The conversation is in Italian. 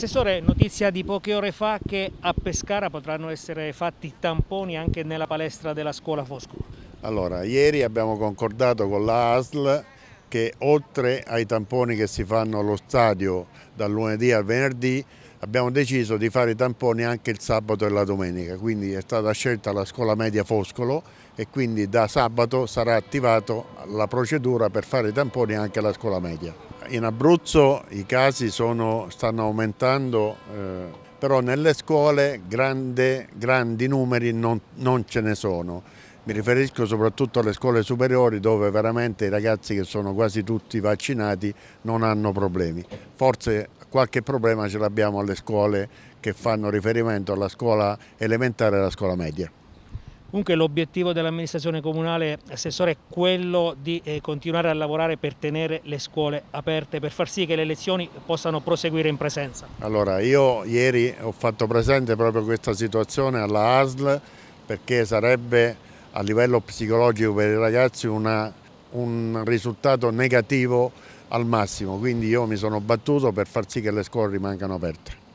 Assessore, notizia di poche ore fa che a Pescara potranno essere fatti tamponi anche nella palestra della scuola Fosco. Allora, ieri abbiamo concordato con la ASL che oltre ai tamponi che si fanno allo stadio dal lunedì al venerdì abbiamo deciso di fare i tamponi anche il sabato e la domenica, quindi è stata scelta la scuola media Foscolo e quindi da sabato sarà attivata la procedura per fare i tamponi anche alla scuola media in Abruzzo i casi sono, stanno aumentando, eh, però nelle scuole grande, grandi numeri non, non ce ne sono. Mi riferisco soprattutto alle scuole superiori dove veramente i ragazzi che sono quasi tutti vaccinati non hanno problemi. Forse qualche problema ce l'abbiamo alle scuole che fanno riferimento alla scuola elementare e alla scuola media. Comunque l'obiettivo dell'amministrazione comunale, Assessore, è quello di eh, continuare a lavorare per tenere le scuole aperte, per far sì che le lezioni possano proseguire in presenza. Allora, io ieri ho fatto presente proprio questa situazione alla ASL perché sarebbe a livello psicologico per i ragazzi una, un risultato negativo al massimo, quindi io mi sono battuto per far sì che le scuole rimangano aperte.